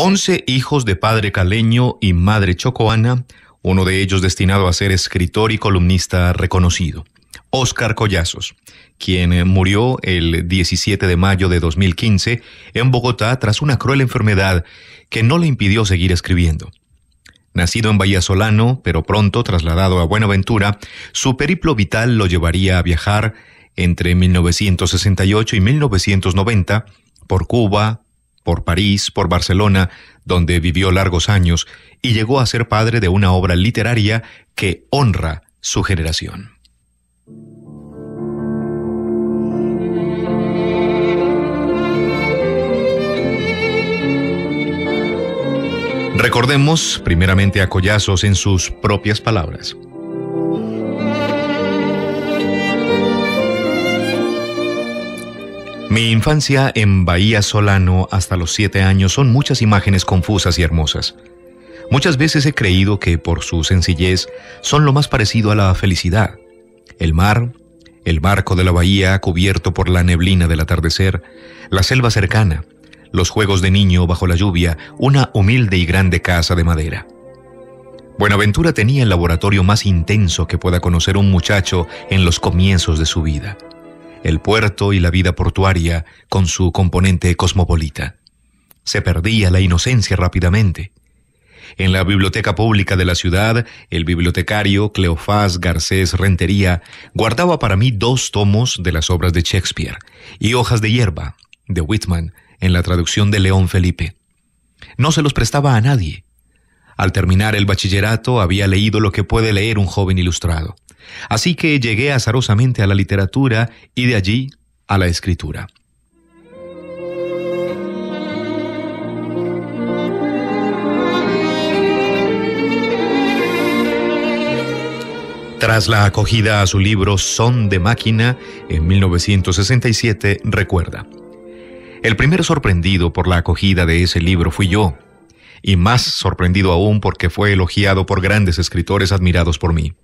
Once hijos de padre caleño y madre chocoana, uno de ellos destinado a ser escritor y columnista reconocido. Óscar Collazos, quien murió el 17 de mayo de 2015 en Bogotá tras una cruel enfermedad que no le impidió seguir escribiendo. Nacido en Bahía Solano, pero pronto trasladado a Buenaventura, su periplo vital lo llevaría a viajar entre 1968 y 1990 por Cuba, por París, por Barcelona, donde vivió largos años, y llegó a ser padre de una obra literaria que honra su generación. Recordemos primeramente a Collazos en sus propias palabras. Mi infancia en Bahía Solano hasta los siete años son muchas imágenes confusas y hermosas. Muchas veces he creído que por su sencillez son lo más parecido a la felicidad. El mar, el barco de la bahía cubierto por la neblina del atardecer, la selva cercana, los juegos de niño bajo la lluvia, una humilde y grande casa de madera. Buenaventura tenía el laboratorio más intenso que pueda conocer un muchacho en los comienzos de su vida el puerto y la vida portuaria con su componente cosmopolita. Se perdía la inocencia rápidamente. En la biblioteca pública de la ciudad, el bibliotecario Cleofás Garcés Rentería guardaba para mí dos tomos de las obras de Shakespeare y Hojas de hierba de Whitman en la traducción de León Felipe. No se los prestaba a nadie. Al terminar el bachillerato había leído lo que puede leer un joven ilustrado. Así que llegué azarosamente a la literatura y de allí a la escritura. Tras la acogida a su libro Son de Máquina en 1967, recuerda. El primero sorprendido por la acogida de ese libro fui yo, y más sorprendido aún porque fue elogiado por grandes escritores admirados por mí.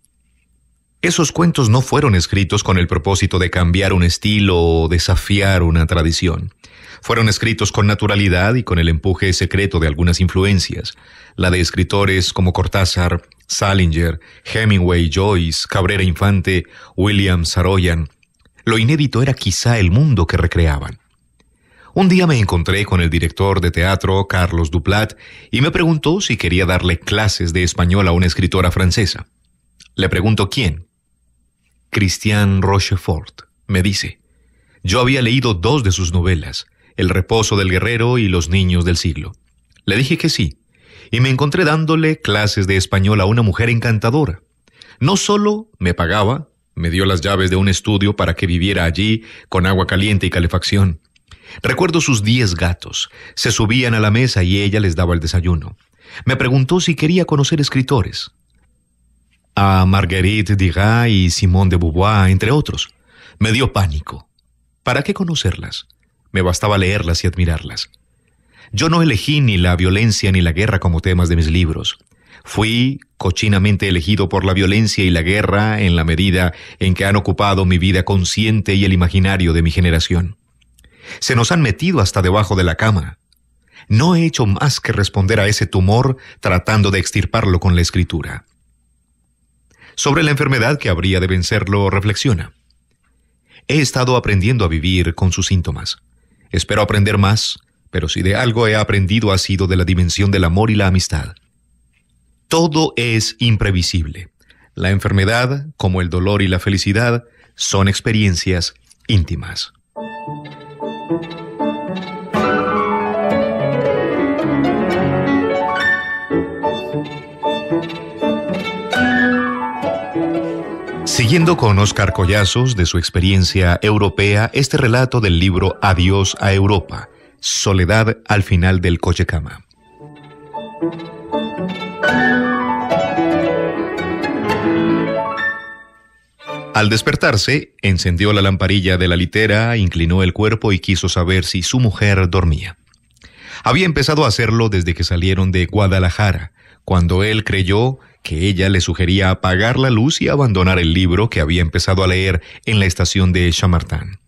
Esos cuentos no fueron escritos con el propósito de cambiar un estilo o desafiar una tradición. Fueron escritos con naturalidad y con el empuje secreto de algunas influencias, la de escritores como Cortázar, Salinger, Hemingway, Joyce, Cabrera Infante, William Saroyan. Lo inédito era quizá el mundo que recreaban. Un día me encontré con el director de teatro, Carlos Duplat, y me preguntó si quería darle clases de español a una escritora francesa. Le pregunto quién, Christian Rochefort, me dice. Yo había leído dos de sus novelas, El reposo del guerrero y Los niños del siglo. Le dije que sí, y me encontré dándole clases de español a una mujer encantadora. No solo me pagaba, me dio las llaves de un estudio para que viviera allí con agua caliente y calefacción. Recuerdo sus diez gatos. Se subían a la mesa y ella les daba el desayuno. Me preguntó si quería conocer escritores a Marguerite Digas y Simone de Beauvoir, entre otros. Me dio pánico. ¿Para qué conocerlas? Me bastaba leerlas y admirarlas. Yo no elegí ni la violencia ni la guerra como temas de mis libros. Fui cochinamente elegido por la violencia y la guerra en la medida en que han ocupado mi vida consciente y el imaginario de mi generación. Se nos han metido hasta debajo de la cama. No he hecho más que responder a ese tumor tratando de extirparlo con la escritura. Sobre la enfermedad que habría de vencerlo, reflexiona. He estado aprendiendo a vivir con sus síntomas. Espero aprender más, pero si de algo he aprendido ha sido de la dimensión del amor y la amistad. Todo es imprevisible. La enfermedad, como el dolor y la felicidad, son experiencias íntimas. Siguiendo con Oscar Collazos de su experiencia europea, este relato del libro Adiós a Europa, Soledad al final del coche cama. Al despertarse, encendió la lamparilla de la litera, inclinó el cuerpo y quiso saber si su mujer dormía. Había empezado a hacerlo desde que salieron de Guadalajara, cuando él creyó que ella le sugería apagar la luz y abandonar el libro que había empezado a leer en la estación de Chamartán.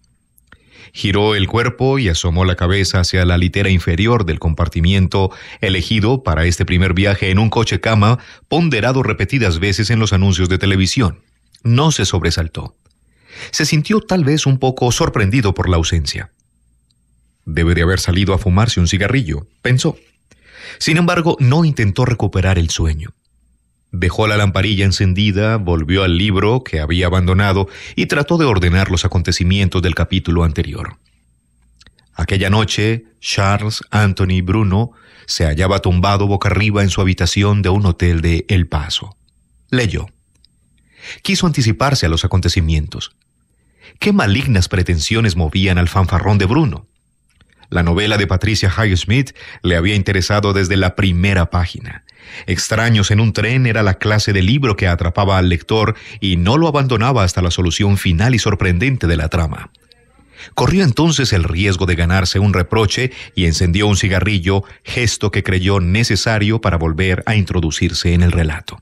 Giró el cuerpo y asomó la cabeza hacia la litera inferior del compartimiento elegido para este primer viaje en un coche cama, ponderado repetidas veces en los anuncios de televisión. No se sobresaltó. Se sintió tal vez un poco sorprendido por la ausencia. Debe de haber salido a fumarse un cigarrillo, pensó. Sin embargo, no intentó recuperar el sueño. Dejó la lamparilla encendida, volvió al libro que había abandonado y trató de ordenar los acontecimientos del capítulo anterior. Aquella noche, Charles Anthony Bruno se hallaba tumbado boca arriba en su habitación de un hotel de El Paso. Leyó. Quiso anticiparse a los acontecimientos. ¿Qué malignas pretensiones movían al fanfarrón de Bruno? La novela de Patricia Highsmith le había interesado desde la primera página. Extraños en un tren era la clase de libro que atrapaba al lector y no lo abandonaba hasta la solución final y sorprendente de la trama. Corrió entonces el riesgo de ganarse un reproche y encendió un cigarrillo, gesto que creyó necesario para volver a introducirse en el relato.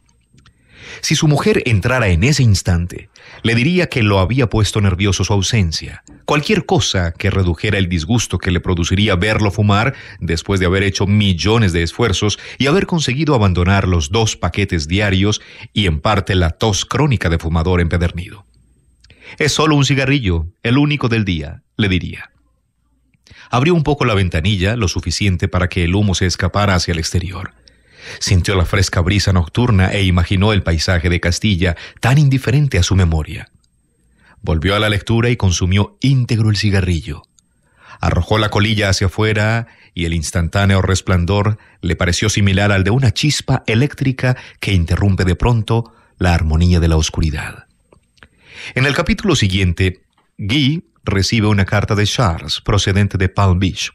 Si su mujer entrara en ese instante, le diría que lo había puesto nervioso su ausencia, Cualquier cosa que redujera el disgusto que le produciría verlo fumar después de haber hecho millones de esfuerzos y haber conseguido abandonar los dos paquetes diarios y en parte la tos crónica de fumador empedernido. Es solo un cigarrillo, el único del día, le diría. Abrió un poco la ventanilla, lo suficiente para que el humo se escapara hacia el exterior. Sintió la fresca brisa nocturna e imaginó el paisaje de Castilla, tan indiferente a su memoria. Volvió a la lectura y consumió íntegro el cigarrillo. Arrojó la colilla hacia afuera y el instantáneo resplandor le pareció similar al de una chispa eléctrica que interrumpe de pronto la armonía de la oscuridad. En el capítulo siguiente, Guy recibe una carta de Charles procedente de Palm Beach.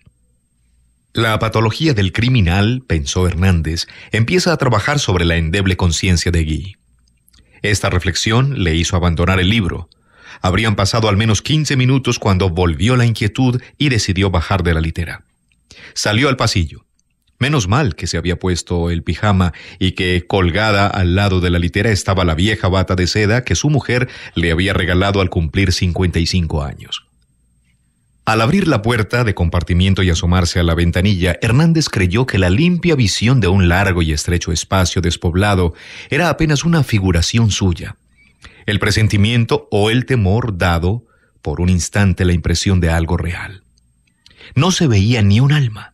La patología del criminal, pensó Hernández, empieza a trabajar sobre la endeble conciencia de Guy. Esta reflexión le hizo abandonar el libro. Habrían pasado al menos 15 minutos cuando volvió la inquietud y decidió bajar de la litera. Salió al pasillo. Menos mal que se había puesto el pijama y que colgada al lado de la litera estaba la vieja bata de seda que su mujer le había regalado al cumplir 55 años. Al abrir la puerta de compartimiento y asomarse a la ventanilla, Hernández creyó que la limpia visión de un largo y estrecho espacio despoblado era apenas una figuración suya el presentimiento o el temor dado por un instante la impresión de algo real. No se veía ni un alma,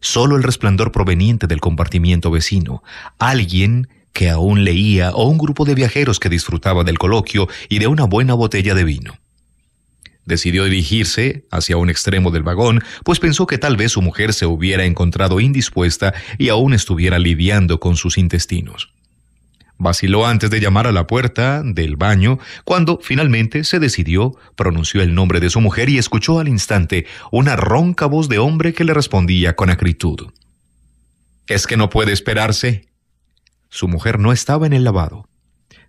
solo el resplandor proveniente del compartimiento vecino, alguien que aún leía o un grupo de viajeros que disfrutaba del coloquio y de una buena botella de vino. Decidió dirigirse hacia un extremo del vagón, pues pensó que tal vez su mujer se hubiera encontrado indispuesta y aún estuviera lidiando con sus intestinos. Vaciló antes de llamar a la puerta del baño, cuando finalmente se decidió, pronunció el nombre de su mujer y escuchó al instante una ronca voz de hombre que le respondía con acritud. ¿Es que no puede esperarse? Su mujer no estaba en el lavado.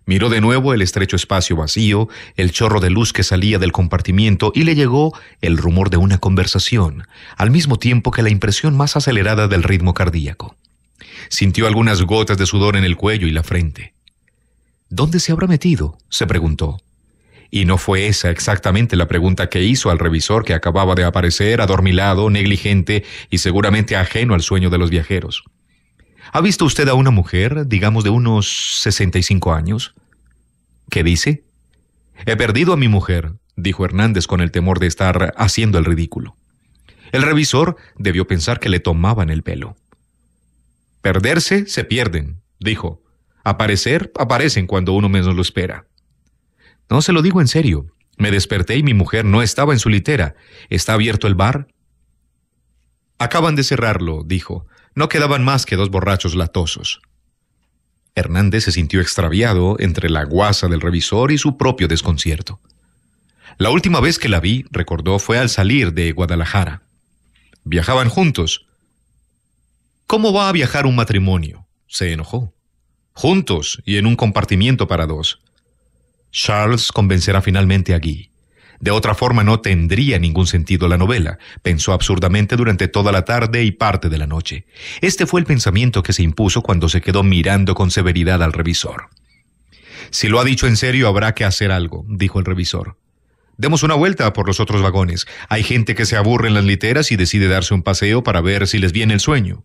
Miró de nuevo el estrecho espacio vacío, el chorro de luz que salía del compartimiento y le llegó el rumor de una conversación, al mismo tiempo que la impresión más acelerada del ritmo cardíaco. Sintió algunas gotas de sudor en el cuello y la frente. ¿Dónde se habrá metido? se preguntó. Y no fue esa exactamente la pregunta que hizo al revisor que acababa de aparecer, adormilado, negligente y seguramente ajeno al sueño de los viajeros. ¿Ha visto usted a una mujer, digamos de unos 65 años? ¿Qué dice? He perdido a mi mujer, dijo Hernández con el temor de estar haciendo el ridículo. El revisor debió pensar que le tomaban el pelo. Perderse se pierden, dijo. Aparecer aparecen cuando uno menos lo espera. No se lo digo en serio. Me desperté y mi mujer no estaba en su litera. ¿Está abierto el bar? Acaban de cerrarlo, dijo. No quedaban más que dos borrachos latosos. Hernández se sintió extraviado entre la guasa del revisor y su propio desconcierto. La última vez que la vi, recordó, fue al salir de Guadalajara. Viajaban juntos. ¿Cómo va a viajar un matrimonio? Se enojó. Juntos y en un compartimiento para dos. Charles convencerá finalmente a Guy. De otra forma no tendría ningún sentido la novela, pensó absurdamente durante toda la tarde y parte de la noche. Este fue el pensamiento que se impuso cuando se quedó mirando con severidad al revisor. Si lo ha dicho en serio, habrá que hacer algo, dijo el revisor. Demos una vuelta por los otros vagones. Hay gente que se aburre en las literas y decide darse un paseo para ver si les viene el sueño.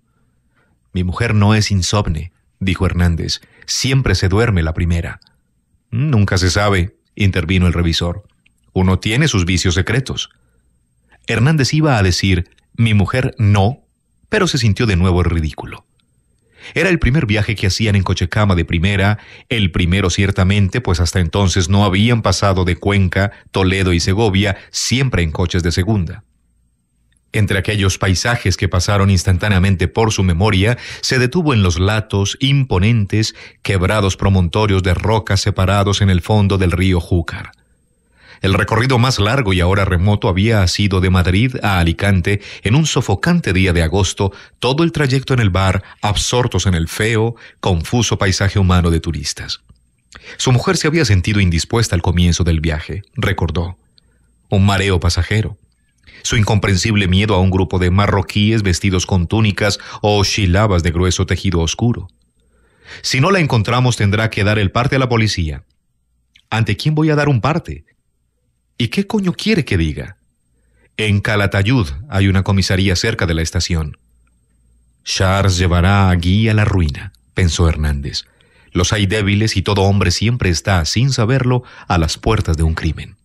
Mi mujer no es insomne, dijo Hernández. Siempre se duerme la primera. Mm, nunca se sabe, intervino el revisor. Uno tiene sus vicios secretos. Hernández iba a decir, mi mujer no, pero se sintió de nuevo ridículo. Era el primer viaje que hacían en cama de primera, el primero ciertamente, pues hasta entonces no habían pasado de Cuenca, Toledo y Segovia, siempre en coches de segunda. Entre aquellos paisajes que pasaron instantáneamente por su memoria, se detuvo en los latos imponentes, quebrados promontorios de rocas separados en el fondo del río Júcar. El recorrido más largo y ahora remoto había sido de Madrid a Alicante en un sofocante día de agosto, todo el trayecto en el bar, absortos en el feo, confuso paisaje humano de turistas. Su mujer se había sentido indispuesta al comienzo del viaje, recordó. Un mareo pasajero su incomprensible miedo a un grupo de marroquíes vestidos con túnicas o chilabas de grueso tejido oscuro. Si no la encontramos tendrá que dar el parte a la policía. ¿Ante quién voy a dar un parte? ¿Y qué coño quiere que diga? En Calatayud hay una comisaría cerca de la estación. Charles llevará a Guy a la ruina, pensó Hernández. Los hay débiles y todo hombre siempre está, sin saberlo, a las puertas de un crimen.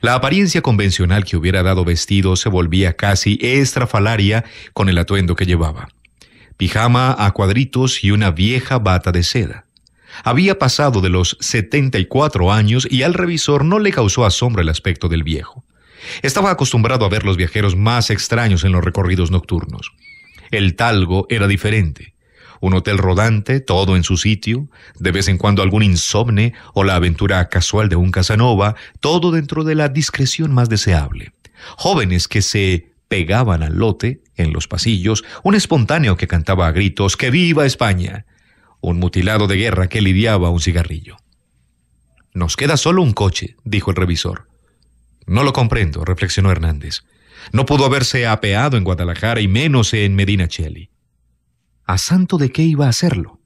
La apariencia convencional que hubiera dado vestido se volvía casi estrafalaria con el atuendo que llevaba. Pijama a cuadritos y una vieja bata de seda. Había pasado de los 74 años y al revisor no le causó asombro el aspecto del viejo. Estaba acostumbrado a ver los viajeros más extraños en los recorridos nocturnos. El talgo era diferente un hotel rodante, todo en su sitio, de vez en cuando algún insomne o la aventura casual de un Casanova, todo dentro de la discreción más deseable. Jóvenes que se pegaban al lote en los pasillos, un espontáneo que cantaba a gritos ¡Que viva España! un mutilado de guerra que lidiaba un cigarrillo. Nos queda solo un coche, dijo el revisor. No lo comprendo, reflexionó Hernández. No pudo haberse apeado en Guadalajara y menos en Cheli ¿A santo de qué iba a hacerlo?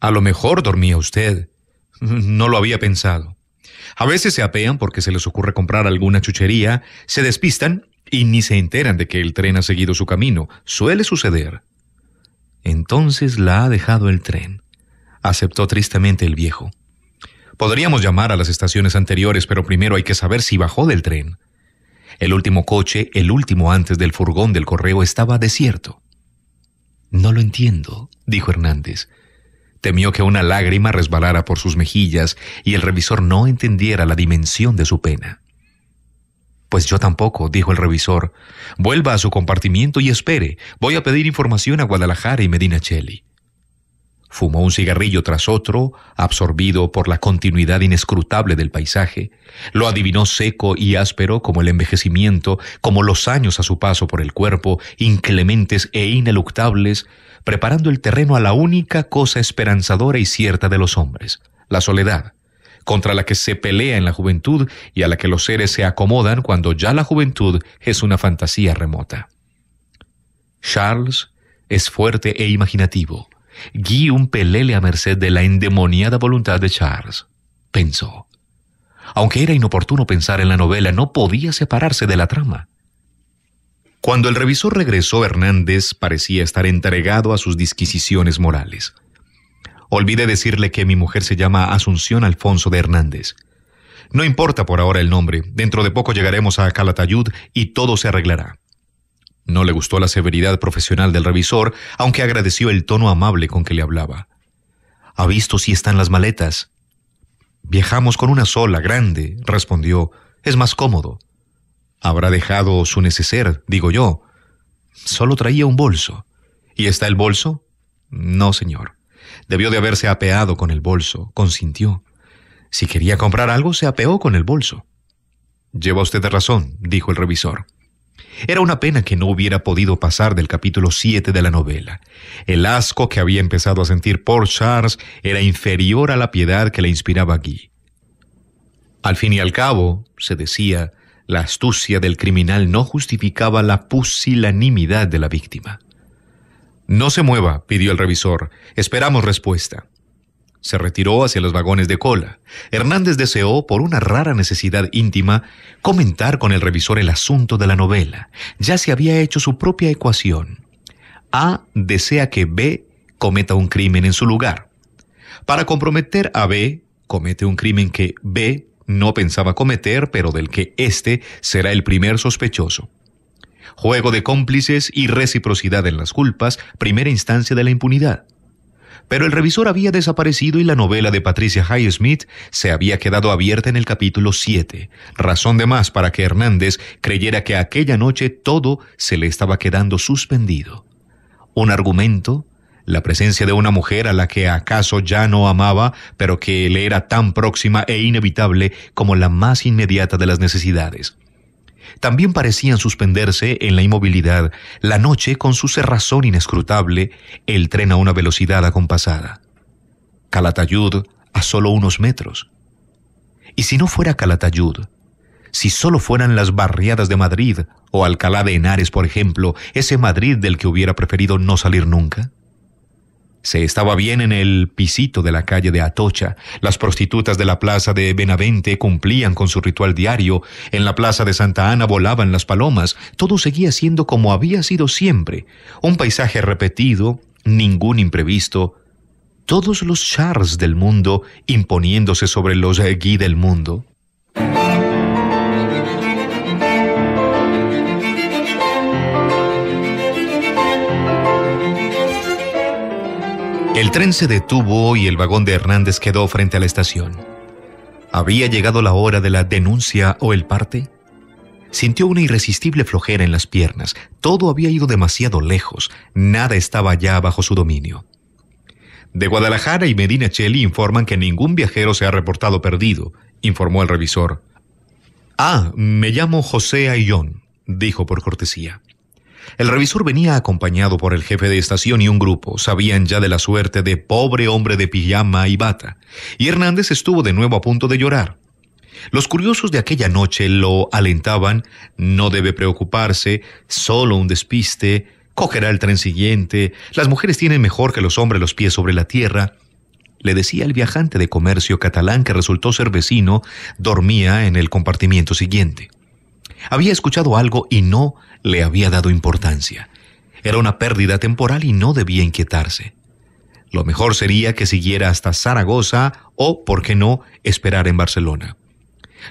A lo mejor dormía usted. No lo había pensado. A veces se apean porque se les ocurre comprar alguna chuchería, se despistan y ni se enteran de que el tren ha seguido su camino. Suele suceder. Entonces la ha dejado el tren, aceptó tristemente el viejo. Podríamos llamar a las estaciones anteriores, pero primero hay que saber si bajó del tren. El último coche, el último antes del furgón del correo, estaba desierto. No lo entiendo, dijo Hernández. Temió que una lágrima resbalara por sus mejillas y el revisor no entendiera la dimensión de su pena. Pues yo tampoco, dijo el revisor. Vuelva a su compartimiento y espere. Voy a pedir información a Guadalajara y Medina Cheli. Fumó un cigarrillo tras otro, absorbido por la continuidad inescrutable del paisaje. Lo adivinó seco y áspero como el envejecimiento, como los años a su paso por el cuerpo, inclementes e ineluctables, preparando el terreno a la única cosa esperanzadora y cierta de los hombres, la soledad, contra la que se pelea en la juventud y a la que los seres se acomodan cuando ya la juventud es una fantasía remota. Charles es fuerte e imaginativo Guy un pelele a merced de la endemoniada voluntad de Charles, pensó. Aunque era inoportuno pensar en la novela, no podía separarse de la trama. Cuando el revisor regresó, Hernández parecía estar entregado a sus disquisiciones morales. Olvide decirle que mi mujer se llama Asunción Alfonso de Hernández. No importa por ahora el nombre, dentro de poco llegaremos a Calatayud y todo se arreglará. No le gustó la severidad profesional del revisor, aunque agradeció el tono amable con que le hablaba. ¿Ha visto si están las maletas? Viajamos con una sola, grande, respondió. Es más cómodo. Habrá dejado su neceser, digo yo. Solo traía un bolso. ¿Y está el bolso? No, señor. Debió de haberse apeado con el bolso, consintió. Si quería comprar algo, se apeó con el bolso. Lleva usted razón, dijo el revisor. Era una pena que no hubiera podido pasar del capítulo 7 de la novela. El asco que había empezado a sentir por Charles era inferior a la piedad que le inspiraba Guy. Al fin y al cabo, se decía, la astucia del criminal no justificaba la pusilanimidad de la víctima. No se mueva, pidió el revisor. Esperamos respuesta se retiró hacia los vagones de cola. Hernández deseó, por una rara necesidad íntima, comentar con el revisor el asunto de la novela. Ya se había hecho su propia ecuación. A desea que B cometa un crimen en su lugar. Para comprometer a B, comete un crimen que B no pensaba cometer, pero del que éste será el primer sospechoso. Juego de cómplices y reciprocidad en las culpas, primera instancia de la impunidad. Pero el revisor había desaparecido y la novela de Patricia Highsmith se había quedado abierta en el capítulo 7, razón de más para que Hernández creyera que aquella noche todo se le estaba quedando suspendido. Un argumento, la presencia de una mujer a la que acaso ya no amaba, pero que le era tan próxima e inevitable como la más inmediata de las necesidades. También parecían suspenderse en la inmovilidad la noche con su cerrazón inescrutable, el tren a una velocidad acompasada. Calatayud a solo unos metros. Y si no fuera Calatayud, si solo fueran las barriadas de Madrid o Alcalá de Henares, por ejemplo, ese Madrid del que hubiera preferido no salir nunca? Se estaba bien en el pisito de la calle de Atocha. Las prostitutas de la plaza de Benavente cumplían con su ritual diario. En la plaza de Santa Ana volaban las palomas. Todo seguía siendo como había sido siempre. Un paisaje repetido, ningún imprevisto. Todos los chars del mundo imponiéndose sobre los eh, gui del mundo. El tren se detuvo y el vagón de Hernández quedó frente a la estación. ¿Había llegado la hora de la denuncia o el parte? Sintió una irresistible flojera en las piernas. Todo había ido demasiado lejos. Nada estaba ya bajo su dominio. De Guadalajara y Medina Cheli informan que ningún viajero se ha reportado perdido, informó el revisor. Ah, me llamo José Ayón, dijo por cortesía. El revisor venía acompañado por el jefe de estación y un grupo. Sabían ya de la suerte de pobre hombre de pijama y bata. Y Hernández estuvo de nuevo a punto de llorar. Los curiosos de aquella noche lo alentaban, no debe preocuparse, solo un despiste, cogerá el tren siguiente, las mujeres tienen mejor que los hombres los pies sobre la tierra. Le decía el viajante de comercio catalán que resultó ser vecino, dormía en el compartimiento siguiente. Había escuchado algo y no le había dado importancia. Era una pérdida temporal y no debía inquietarse. Lo mejor sería que siguiera hasta Zaragoza o, por qué no, esperar en Barcelona.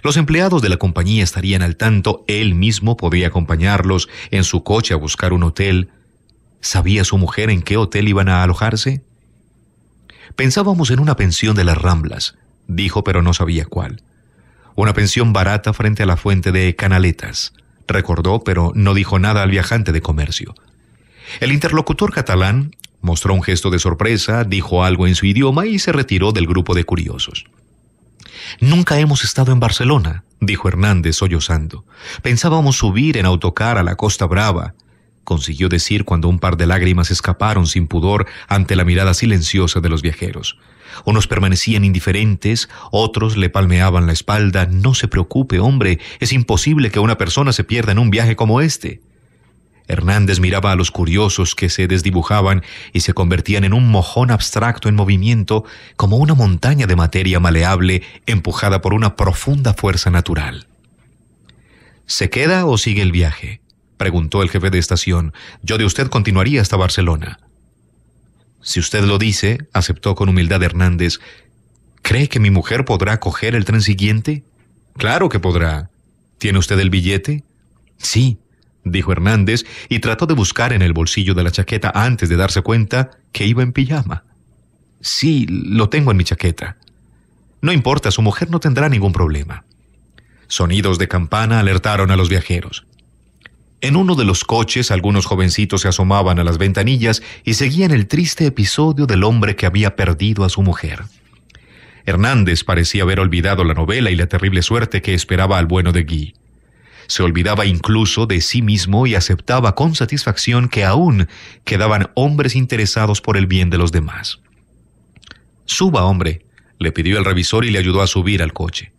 Los empleados de la compañía estarían al tanto, él mismo podía acompañarlos en su coche a buscar un hotel. ¿Sabía su mujer en qué hotel iban a alojarse? Pensábamos en una pensión de las Ramblas, dijo, pero no sabía cuál una pensión barata frente a la fuente de Canaletas. Recordó, pero no dijo nada al viajante de comercio. El interlocutor catalán mostró un gesto de sorpresa, dijo algo en su idioma y se retiró del grupo de curiosos. Nunca hemos estado en Barcelona, dijo Hernández sollozando. Pensábamos subir en autocar a la Costa Brava, consiguió decir cuando un par de lágrimas escaparon sin pudor ante la mirada silenciosa de los viajeros. Unos permanecían indiferentes, otros le palmeaban la espalda. No se preocupe, hombre, es imposible que una persona se pierda en un viaje como este. Hernández miraba a los curiosos que se desdibujaban y se convertían en un mojón abstracto en movimiento, como una montaña de materia maleable empujada por una profunda fuerza natural. ¿Se queda o sigue el viaje? preguntó el jefe de estación. Yo de usted continuaría hasta Barcelona. Si usted lo dice, aceptó con humildad Hernández, ¿cree que mi mujer podrá coger el tren siguiente? Claro que podrá. ¿Tiene usted el billete? Sí, dijo Hernández, y trató de buscar en el bolsillo de la chaqueta antes de darse cuenta que iba en pijama. Sí, lo tengo en mi chaqueta. No importa, su mujer no tendrá ningún problema. Sonidos de campana alertaron a los viajeros. En uno de los coches algunos jovencitos se asomaban a las ventanillas y seguían el triste episodio del hombre que había perdido a su mujer. Hernández parecía haber olvidado la novela y la terrible suerte que esperaba al bueno de Guy. Se olvidaba incluso de sí mismo y aceptaba con satisfacción que aún quedaban hombres interesados por el bien de los demás. Suba, hombre, le pidió el revisor y le ayudó a subir al coche.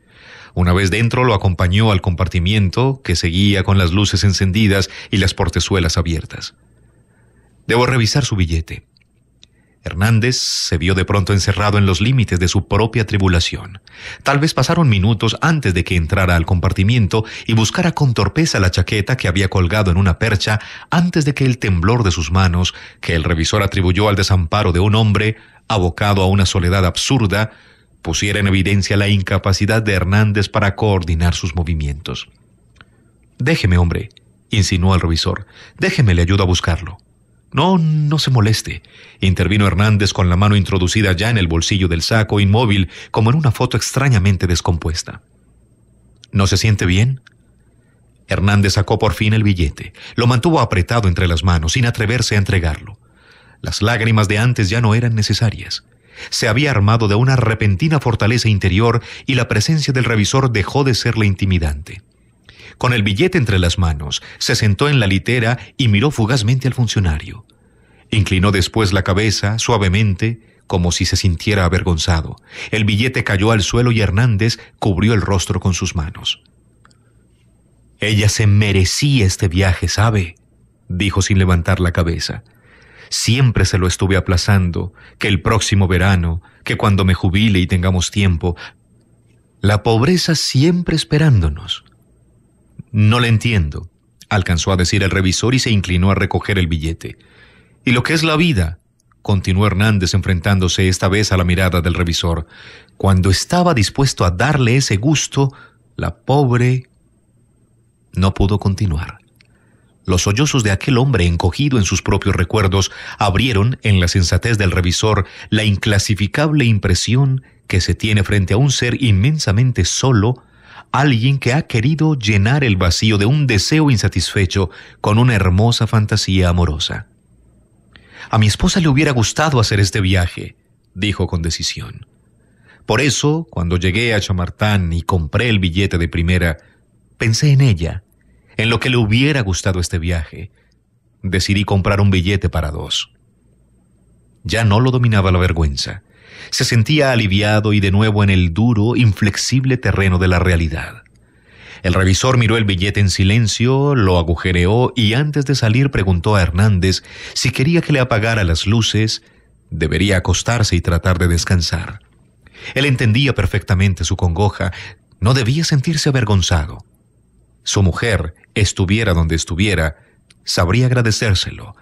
Una vez dentro lo acompañó al compartimiento, que seguía con las luces encendidas y las portezuelas abiertas. Debo revisar su billete. Hernández se vio de pronto encerrado en los límites de su propia tribulación. Tal vez pasaron minutos antes de que entrara al compartimiento y buscara con torpeza la chaqueta que había colgado en una percha antes de que el temblor de sus manos, que el revisor atribuyó al desamparo de un hombre abocado a una soledad absurda, pusiera en evidencia la incapacidad de Hernández para coordinar sus movimientos. Déjeme, hombre, insinuó el revisor. Déjeme, le ayudo a buscarlo. No, no se moleste, intervino Hernández con la mano introducida ya en el bolsillo del saco, inmóvil, como en una foto extrañamente descompuesta. ¿No se siente bien? Hernández sacó por fin el billete, lo mantuvo apretado entre las manos, sin atreverse a entregarlo. Las lágrimas de antes ya no eran necesarias. Se había armado de una repentina fortaleza interior y la presencia del revisor dejó de serle intimidante. Con el billete entre las manos, se sentó en la litera y miró fugazmente al funcionario. Inclinó después la cabeza, suavemente, como si se sintiera avergonzado. El billete cayó al suelo y Hernández cubrió el rostro con sus manos. Ella se merecía este viaje, ¿sabe? dijo sin levantar la cabeza. Siempre se lo estuve aplazando, que el próximo verano, que cuando me jubile y tengamos tiempo. La pobreza siempre esperándonos. No le entiendo, alcanzó a decir el revisor y se inclinó a recoger el billete. ¿Y lo que es la vida? continuó Hernández enfrentándose esta vez a la mirada del revisor. Cuando estaba dispuesto a darle ese gusto, la pobre no pudo continuar. Los sollozos de aquel hombre encogido en sus propios recuerdos abrieron, en la sensatez del revisor, la inclasificable impresión que se tiene frente a un ser inmensamente solo, alguien que ha querido llenar el vacío de un deseo insatisfecho con una hermosa fantasía amorosa. A mi esposa le hubiera gustado hacer este viaje, dijo con decisión. Por eso, cuando llegué a Chamartán y compré el billete de primera, pensé en ella en lo que le hubiera gustado este viaje, decidí comprar un billete para dos. Ya no lo dominaba la vergüenza. Se sentía aliviado y de nuevo en el duro, inflexible terreno de la realidad. El revisor miró el billete en silencio, lo agujereó y antes de salir preguntó a Hernández si quería que le apagara las luces, debería acostarse y tratar de descansar. Él entendía perfectamente su congoja, no debía sentirse avergonzado su mujer, estuviera donde estuviera, sabría agradecérselo.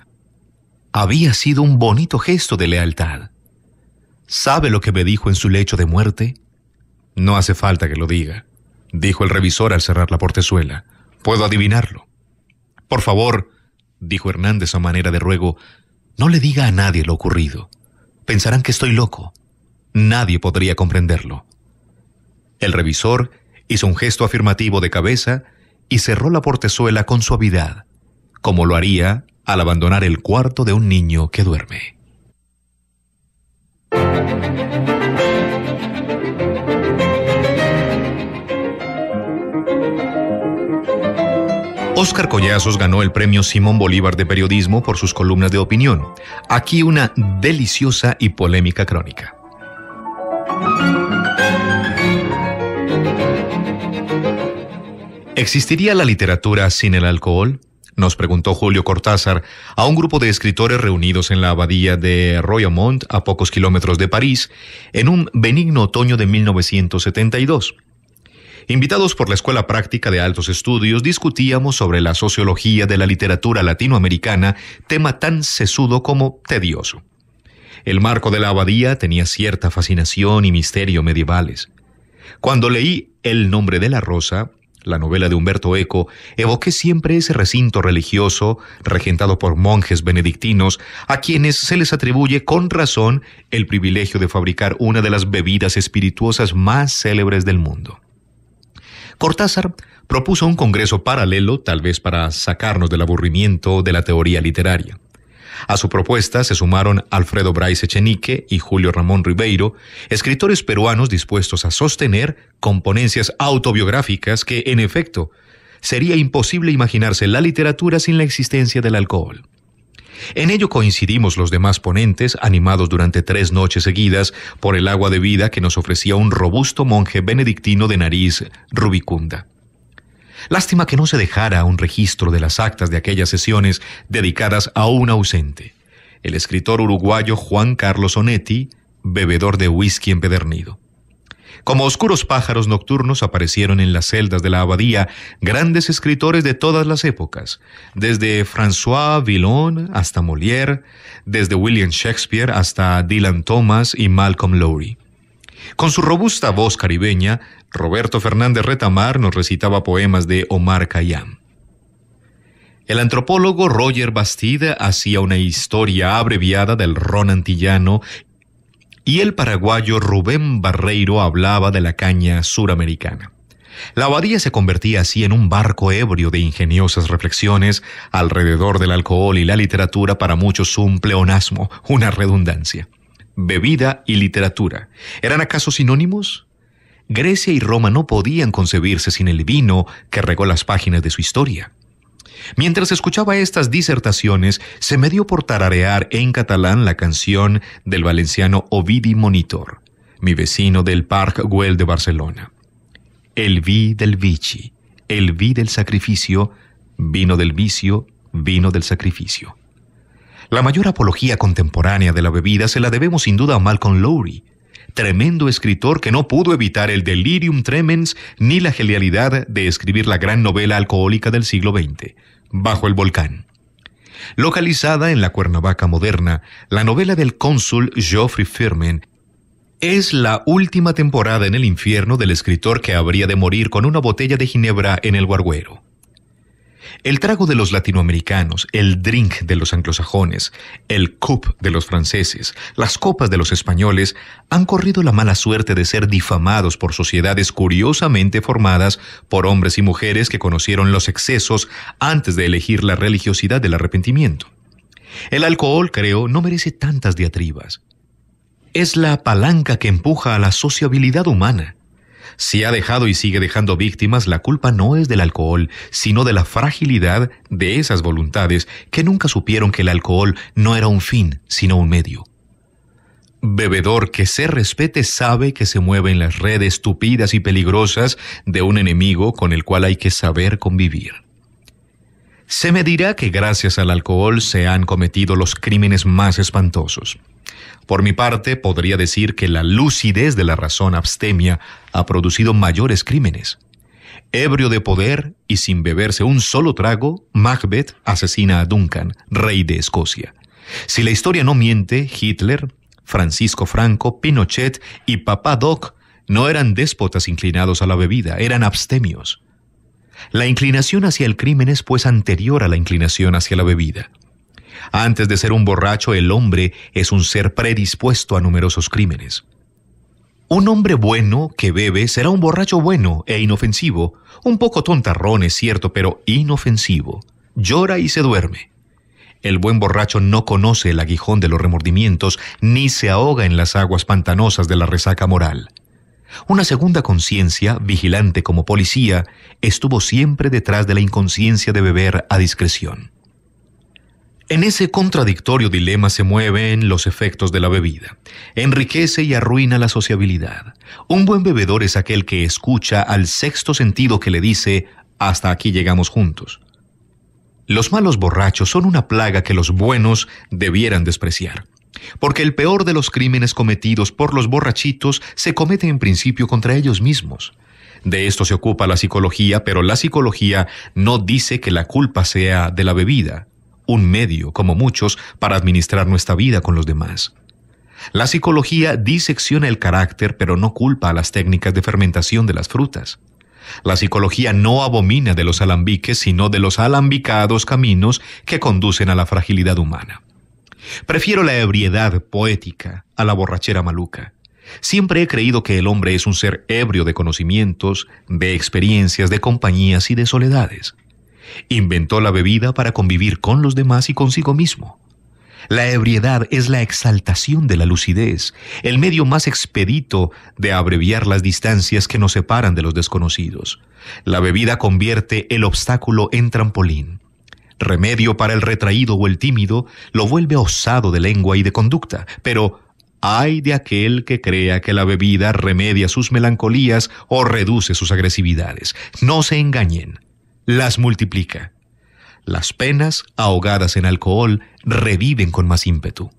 Había sido un bonito gesto de lealtad. ¿Sabe lo que me dijo en su lecho de muerte? No hace falta que lo diga, dijo el revisor al cerrar la portezuela. Puedo adivinarlo. Por favor, dijo Hernández a manera de ruego, no le diga a nadie lo ocurrido. Pensarán que estoy loco. Nadie podría comprenderlo. El revisor hizo un gesto afirmativo de cabeza y cerró la portezuela con suavidad, como lo haría al abandonar el cuarto de un niño que duerme. Oscar Collazos ganó el premio Simón Bolívar de Periodismo por sus columnas de opinión. Aquí una deliciosa y polémica crónica. ¿Existiría la literatura sin el alcohol? Nos preguntó Julio Cortázar a un grupo de escritores reunidos en la abadía de Royamont, a pocos kilómetros de París, en un benigno otoño de 1972. Invitados por la Escuela Práctica de Altos Estudios, discutíamos sobre la sociología de la literatura latinoamericana, tema tan sesudo como tedioso. El marco de la abadía tenía cierta fascinación y misterio medievales. Cuando leí El nombre de la rosa, la novela de Humberto Eco, evoque siempre ese recinto religioso regentado por monjes benedictinos a quienes se les atribuye con razón el privilegio de fabricar una de las bebidas espirituosas más célebres del mundo. Cortázar propuso un congreso paralelo, tal vez para sacarnos del aburrimiento de la teoría literaria. A su propuesta se sumaron Alfredo Braise Echenique y Julio Ramón Ribeiro, escritores peruanos dispuestos a sostener componencias autobiográficas que, en efecto, sería imposible imaginarse la literatura sin la existencia del alcohol. En ello coincidimos los demás ponentes, animados durante tres noches seguidas por el agua de vida que nos ofrecía un robusto monje benedictino de nariz rubicunda. Lástima que no se dejara un registro de las actas de aquellas sesiones dedicadas a un ausente, el escritor uruguayo Juan Carlos Onetti, bebedor de whisky empedernido. Como oscuros pájaros nocturnos aparecieron en las celdas de la abadía grandes escritores de todas las épocas, desde François Villon hasta Molière, desde William Shakespeare hasta Dylan Thomas y Malcolm Lowry. Con su robusta voz caribeña, Roberto Fernández Retamar nos recitaba poemas de Omar Khayyam. El antropólogo Roger Bastida hacía una historia abreviada del ron antillano y el paraguayo Rubén Barreiro hablaba de la caña suramericana. La abadía se convertía así en un barco ebrio de ingeniosas reflexiones alrededor del alcohol y la literatura para muchos un pleonasmo, una redundancia. Bebida y literatura, ¿eran acaso sinónimos? Grecia y Roma no podían concebirse sin el vino que regó las páginas de su historia. Mientras escuchaba estas disertaciones, se me dio por tararear en catalán la canción del valenciano Ovidi Monitor, mi vecino del Parc Güell de Barcelona. El vi del vici, el vi del sacrificio, vino del vicio, vino del sacrificio. La mayor apología contemporánea de la bebida se la debemos sin duda a Malcolm Lowry, tremendo escritor que no pudo evitar el delirium tremens ni la genialidad de escribir la gran novela alcohólica del siglo XX, Bajo el Volcán. Localizada en la Cuernavaca moderna, la novela del cónsul Geoffrey Firmen es la última temporada en el infierno del escritor que habría de morir con una botella de ginebra en el guarguero. El trago de los latinoamericanos, el drink de los anglosajones, el cup de los franceses, las copas de los españoles han corrido la mala suerte de ser difamados por sociedades curiosamente formadas por hombres y mujeres que conocieron los excesos antes de elegir la religiosidad del arrepentimiento. El alcohol, creo, no merece tantas diatribas. Es la palanca que empuja a la sociabilidad humana si ha dejado y sigue dejando víctimas, la culpa no es del alcohol, sino de la fragilidad de esas voluntades que nunca supieron que el alcohol no era un fin, sino un medio. Bebedor que se respete sabe que se mueve en las redes tupidas y peligrosas de un enemigo con el cual hay que saber convivir. Se me dirá que gracias al alcohol se han cometido los crímenes más espantosos. Por mi parte, podría decir que la lucidez de la razón abstemia ha producido mayores crímenes. Ebrio de poder y sin beberse un solo trago, Macbeth asesina a Duncan, rey de Escocia. Si la historia no miente, Hitler, Francisco Franco, Pinochet y Papá Doc no eran déspotas inclinados a la bebida, eran abstemios. La inclinación hacia el crimen es pues anterior a la inclinación hacia la bebida. Antes de ser un borracho, el hombre es un ser predispuesto a numerosos crímenes. Un hombre bueno que bebe será un borracho bueno e inofensivo, un poco tontarrón es cierto, pero inofensivo. Llora y se duerme. El buen borracho no conoce el aguijón de los remordimientos ni se ahoga en las aguas pantanosas de la resaca moral. Una segunda conciencia, vigilante como policía, estuvo siempre detrás de la inconsciencia de beber a discreción. En ese contradictorio dilema se mueven los efectos de la bebida. Enriquece y arruina la sociabilidad. Un buen bebedor es aquel que escucha al sexto sentido que le dice, hasta aquí llegamos juntos. Los malos borrachos son una plaga que los buenos debieran despreciar. Porque el peor de los crímenes cometidos por los borrachitos se comete en principio contra ellos mismos. De esto se ocupa la psicología, pero la psicología no dice que la culpa sea de la bebida, un medio, como muchos, para administrar nuestra vida con los demás. La psicología disecciona el carácter, pero no culpa a las técnicas de fermentación de las frutas. La psicología no abomina de los alambiques, sino de los alambicados caminos que conducen a la fragilidad humana. Prefiero la ebriedad poética a la borrachera maluca. Siempre he creído que el hombre es un ser ebrio de conocimientos, de experiencias, de compañías y de soledades. Inventó la bebida para convivir con los demás y consigo mismo. La ebriedad es la exaltación de la lucidez, el medio más expedito de abreviar las distancias que nos separan de los desconocidos. La bebida convierte el obstáculo en trampolín, Remedio para el retraído o el tímido lo vuelve osado de lengua y de conducta, pero hay de aquel que crea que la bebida remedia sus melancolías o reduce sus agresividades. No se engañen, las multiplica. Las penas, ahogadas en alcohol, reviven con más ímpetu.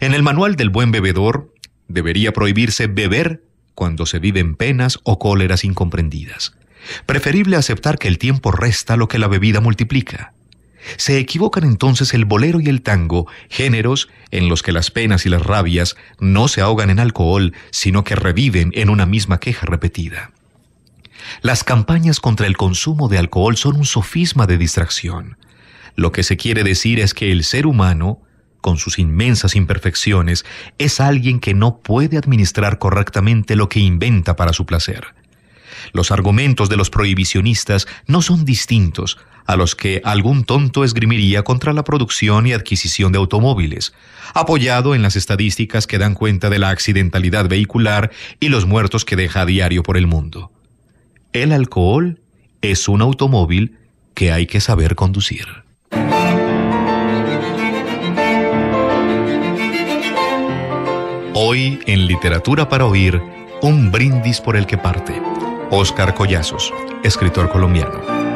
En el manual del buen bebedor, debería prohibirse beber cuando se viven penas o cóleras incomprendidas. Preferible aceptar que el tiempo resta lo que la bebida multiplica. Se equivocan entonces el bolero y el tango, géneros en los que las penas y las rabias no se ahogan en alcohol, sino que reviven en una misma queja repetida. Las campañas contra el consumo de alcohol son un sofisma de distracción. Lo que se quiere decir es que el ser humano, con sus inmensas imperfecciones, es alguien que no puede administrar correctamente lo que inventa para su placer. Los argumentos de los prohibicionistas no son distintos a los que algún tonto esgrimiría contra la producción y adquisición de automóviles, apoyado en las estadísticas que dan cuenta de la accidentalidad vehicular y los muertos que deja a diario por el mundo. El alcohol es un automóvil que hay que saber conducir. Hoy en Literatura para Oír, un brindis por el que parte. Oscar Collazos, escritor colombiano.